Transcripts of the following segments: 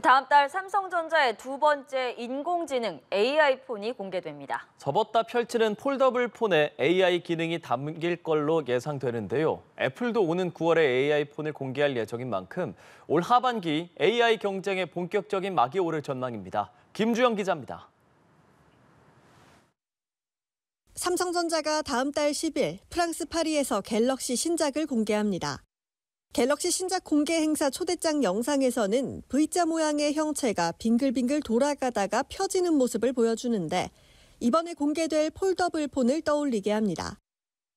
다음 달 삼성전자의 두 번째 인공지능 AI 폰이 공개됩니다. 접었다 펼치는 폴더블 폰에 AI 기능이 담길 걸로 예상되는데요. 애플도 오는 9월에 AI 폰을 공개할 예정인 만큼 올 하반기 AI 경쟁에 본격적인 막이 오를 전망입니다. 김주영 기자입니다. 삼성전자가 다음 달 10일 프랑스 파리에서 갤럭시 신작을 공개합니다. 갤럭시 신작 공개 행사 초대장 영상에서는 V자 모양의 형체가 빙글빙글 돌아가다가 펴지는 모습을 보여주는데 이번에 공개될 폴더블 폰을 떠올리게 합니다.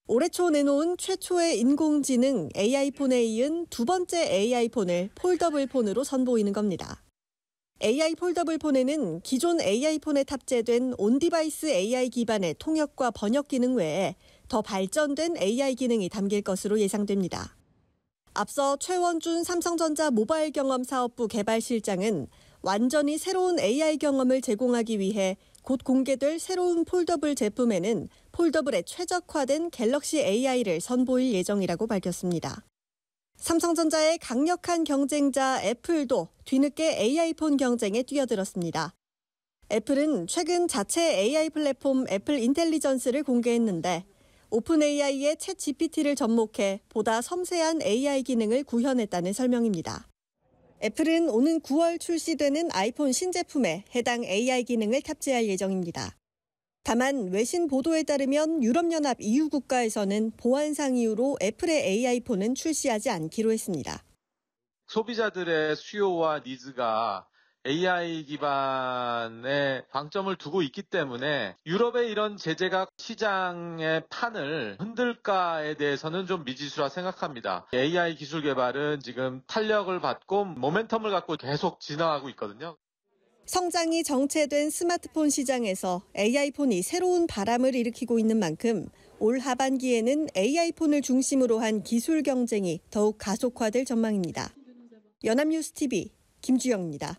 올해 초 내놓은 최초의 인공지능 AI폰에 이은 두 번째 AI폰을 폴더블 폰으로 선보이는 겁니다. AI 폴더블 폰에는 기존 AI폰에 탑재된 온디바이스 AI 기반의 통역과 번역 기능 외에 더 발전된 AI 기능이 담길 것으로 예상됩니다. 앞서 최원준 삼성전자 모바일 경험 사업부 개발실장은 완전히 새로운 AI 경험을 제공하기 위해 곧 공개될 새로운 폴더블 제품에는 폴더블에 최적화된 갤럭시 AI를 선보일 예정이라고 밝혔습니다. 삼성전자의 강력한 경쟁자 애플도 뒤늦게 AI폰 경쟁에 뛰어들었습니다. 애플은 최근 자체 AI 플랫폼 애플 인텔리전스를 공개했는데 오픈AI의 챗 GPT를 접목해 보다 섬세한 AI 기능을 구현했다는 설명입니다. 애플은 오는 9월 출시되는 아이폰 신제품에 해당 AI 기능을 탑재할 예정입니다. 다만 외신 보도에 따르면 유럽연합 EU 국가에서는 보안상 이유로 애플의 AI폰은 출시하지 않기로 했습니다. 소비자들의 수요와 니즈가 AI 기반의 방점을 두고 있기 때문에 유럽의 이런 제재가 시장의 판을 흔들까에 대해서는 좀 미지수라 생각합니다. AI 기술 개발은 지금 탄력을 받고 모멘텀을 갖고 계속 진화하고 있거든요. 성장이 정체된 스마트폰 시장에서 AI폰이 새로운 바람을 일으키고 있는 만큼 올 하반기에는 AI폰을 중심으로 한 기술 경쟁이 더욱 가속화될 전망입니다. 연합뉴스 TV 김주영입니다.